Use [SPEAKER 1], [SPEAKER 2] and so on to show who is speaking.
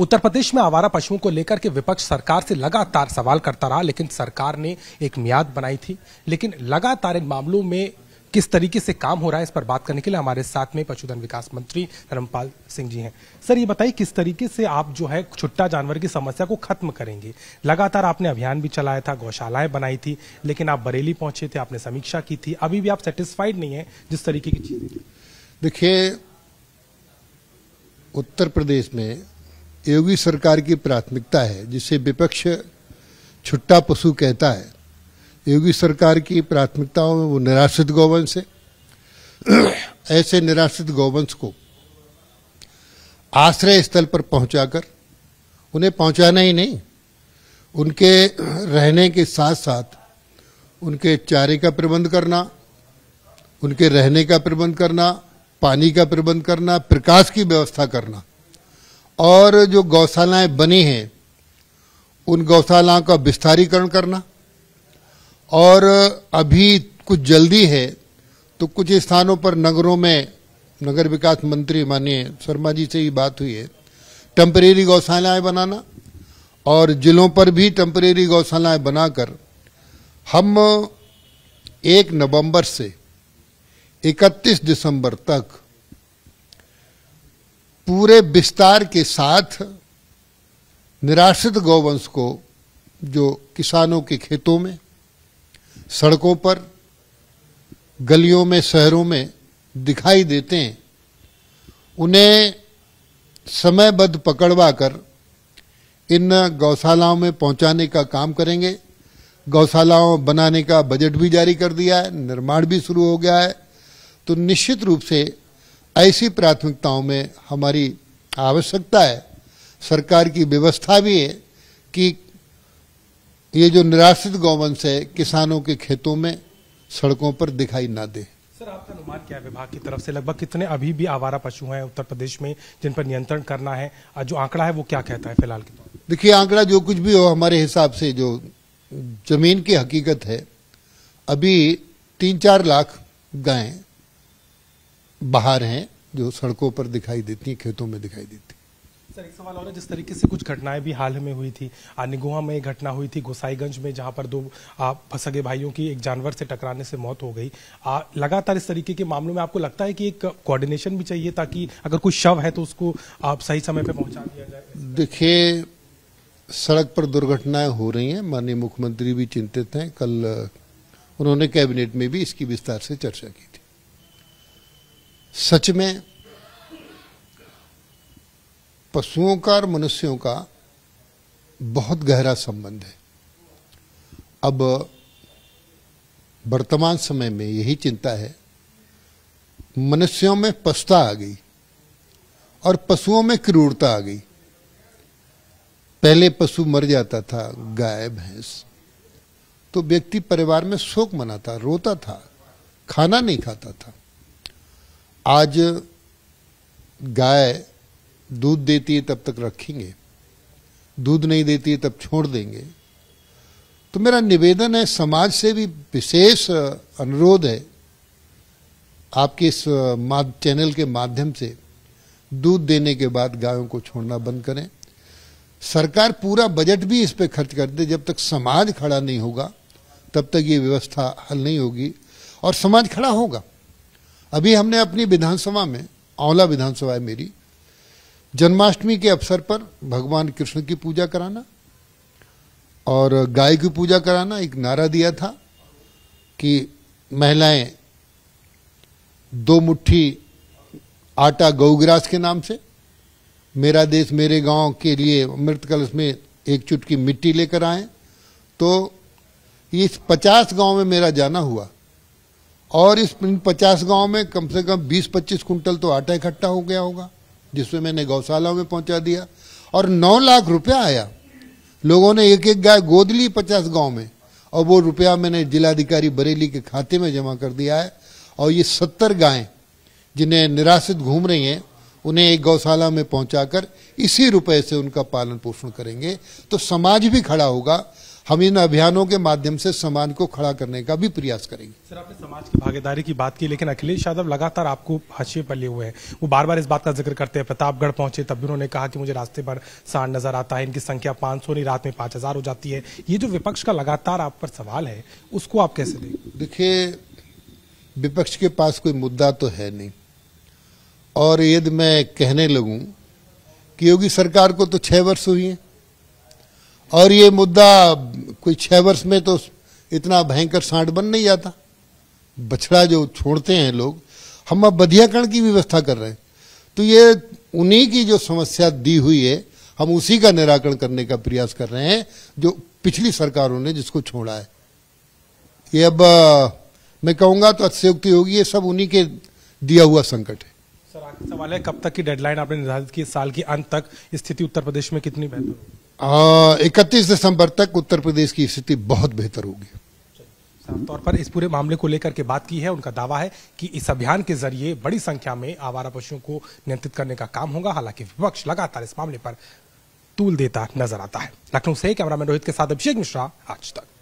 [SPEAKER 1] उत्तर प्रदेश में आवारा पशुओं को लेकर के विपक्ष सरकार से लगातार सवाल करता रहा लेकिन सरकार ने एक मियाद बनाई थी लेकिन लगातार इन मामलों में किस तरीके से काम हो रहा है इस पर बात करने के लिए हमारे साथ में पशुधन विकास मंत्री धर्मपाल सिंह जी हैं सर ये बताइए किस तरीके से आप जो है छुट्टा जानवर की समस्या को खत्म करेंगे लगातार आपने अभियान भी चलाया था गौशालाएं बनाई थी लेकिन आप बरेली पहुंचे थे आपने समीक्षा की थी अभी भी आप सेटिस्फाइड नहीं है जिस तरीके की
[SPEAKER 2] चीजें देखिए उत्तर प्रदेश में योगी सरकार की प्राथमिकता है जिसे विपक्ष छुट्टा पशु कहता है योगी सरकार की प्राथमिकताओं में वो निराश्रित गौवंश है ऐसे निराश्रित गौवंश को आश्रय स्थल पर पहुंचाकर उन्हें पहुंचाना ही नहीं उनके रहने के साथ साथ उनके चारे का प्रबंध करना उनके रहने का प्रबंध करना पानी का प्रबंध करना प्रकाश की व्यवस्था करना और जो गौशालाएं बनी हैं उन गौशालाओं का विस्तारीकरण करना और अभी कुछ जल्दी है तो कुछ स्थानों पर नगरों में नगर विकास मंत्री माननीय शर्मा जी से ही बात हुई है टेम्परेरी गौशालाएं बनाना और जिलों पर भी टेम्परेरी गौशालाएं बनाकर हम एक नवंबर से 31 दिसंबर तक पूरे विस्तार के साथ निराश्रित गौवंश को जो किसानों के खेतों में सड़कों पर गलियों में शहरों में दिखाई देते हैं उन्हें समयबद्ध पकड़वा कर इन गौशालाओं में पहुंचाने का काम करेंगे गौशालाओं बनाने का बजट भी जारी कर दिया है निर्माण भी शुरू हो गया है तो निश्चित रूप से ऐसी प्राथमिकताओं में हमारी आवश्यकता है सरकार की व्यवस्था भी है कि ये जो निराश्रित गौवंश है किसानों के खेतों में सड़कों पर दिखाई ना दे
[SPEAKER 1] सर आपका अनुमान क्या है विभाग की तरफ से लगभग कितने अभी भी आवारा पशु हैं उत्तर प्रदेश में जिन पर नियंत्रण करना है जो आंकड़ा है वो क्या कहता है
[SPEAKER 2] फिलहाल के तौर देखिए आंकड़ा जो कुछ भी हो हमारे हिसाब से जो जमीन की हकीकत है अभी तीन चार लाख गायें बाहर हैं जो सड़कों पर दिखाई देती हैं खेतों में दिखाई देती
[SPEAKER 1] सर एक सवाल और है जिस तरीके से कुछ घटनाएं भी हाल में हुई थी निगोहा में एक घटना हुई थी गोसाईगंज में जहां पर दो फसगे भाइयों की एक जानवर से टकराने से मौत हो गई लगातार इस तरीके के मामलों में आपको लगता है कि एक कोऑर्डिनेशन भी चाहिए ताकि अगर कोई शव है तो उसको आप सही समय पर पहुंचा दिया जाए
[SPEAKER 2] देखिए सड़क पर दुर्घटनाएं हो रही हैं माननीय मुख्यमंत्री भी चिंतित हैं कल उन्होंने कैबिनेट में भी इसकी विस्तार से चर्चा की थी सच में पशुओं का और मनुष्यों का बहुत गहरा संबंध है अब वर्तमान समय में यही चिंता है मनुष्यों में पस्ता आ गई और पशुओं में क्रूरता आ गई पहले पशु मर जाता था गाय भैंस तो व्यक्ति परिवार में शोक मनाता रोता था खाना नहीं खाता था आज गाय दूध देती है तब तक रखेंगे दूध नहीं देती है तब छोड़ देंगे तो मेरा निवेदन है समाज से भी विशेष अनुरोध है आपके इस चैनल के माध्यम से दूध देने के बाद गायों को छोड़ना बंद करें सरकार पूरा बजट भी इस पर खर्च कर दे जब तक समाज खड़ा नहीं होगा तब तक ये व्यवस्था हल नहीं होगी और समाज खड़ा होगा अभी हमने अपनी विधानसभा में औला विधानसभा है मेरी जन्माष्टमी के अवसर पर भगवान कृष्ण की पूजा कराना और गाय की पूजा कराना एक नारा दिया था कि महिलाएं दो मुट्ठी आटा गौग्रास के नाम से मेरा देश मेरे गांव के लिए अमृत कलश में एक चुटकी मिट्टी लेकर आए तो इस पचास गांव में मेरा जाना हुआ और इस पचास गांव में कम से कम बीस पच्चीस कुंटल तो आटा इकट्ठा हो गया होगा जिसमें मैंने गौशालाओं में पहुंचा दिया और नौ लाख रुपया आया लोगों ने एक एक गाय गोद ली पचास गांव में और वो रुपया मैंने जिलाधिकारी बरेली के खाते में जमा कर दिया है और ये सत्तर गायें जिन्हें निराश्रित घूम रही हैं उन्हें एक गौशाला में पहुंचाकर इसी रुपए से उनका पालन पोषण करेंगे तो समाज भी खड़ा होगा हम इन अभियानों के माध्यम से समाज को खड़ा करने का भी प्रयास करेंगे
[SPEAKER 1] सर आपने समाज की
[SPEAKER 2] भागीदारी की बात की लेकिन अखिलेश यादव लगातार
[SPEAKER 1] आपको हाशिए पर लिए हुए हैं वो बार बार इस बात का जिक्र करते हैं प्रतापगढ़ पहुंचे तब भी उन्होंने कहा कि मुझे रास्ते पर सांड नजर आता है इनकी संख्या पांच सौ नहीं रात में पांच हजार हो जाती है ये जो विपक्ष का लगातार आप पर सवाल
[SPEAKER 2] है उसको आप कैसे देखें देखिए विपक्ष के पास कोई मुद्दा तो है नहीं और यदि मैं कहने लगूं कि योगी सरकार को तो छह वर्ष हुई है और ये मुद्दा कोई छह वर्ष में तो इतना भयंकर सांड बन नहीं जाता बछड़ा जो छोड़ते हैं लोग हम अब बधियाकरण की व्यवस्था कर रहे हैं तो ये उन्हीं की जो समस्या दी हुई है हम उसी का निराकरण करने का प्रयास कर रहे हैं जो पिछली सरकारों ने जिसको छोड़ा है ये अब आ, मैं कहूंगा तो अतिशयोक्ति होगी ये सब उन्हीं के दिया हुआ संकट है
[SPEAKER 1] सर आखिरी सवाल है कब तक की डेडलाइन आपने निर्धारित की साल के अंत तक स्थिति उत्तर प्रदेश में कितनी बेहतर होगी
[SPEAKER 2] इकतीस दिसंबर तक उत्तर प्रदेश की स्थिति बहुत बेहतर
[SPEAKER 1] होगी तौर पर इस पूरे मामले को लेकर के बात की है उनका दावा है कि इस अभियान के जरिए बड़ी संख्या में आवारा पशुओं को नियंत्रित करने का काम होगा हालांकि विपक्ष लगातार इस मामले पर तूल देता नजर आता है लखनऊ से कैमरामैन रोहित के साथ अभिषेक मिश्रा आज तक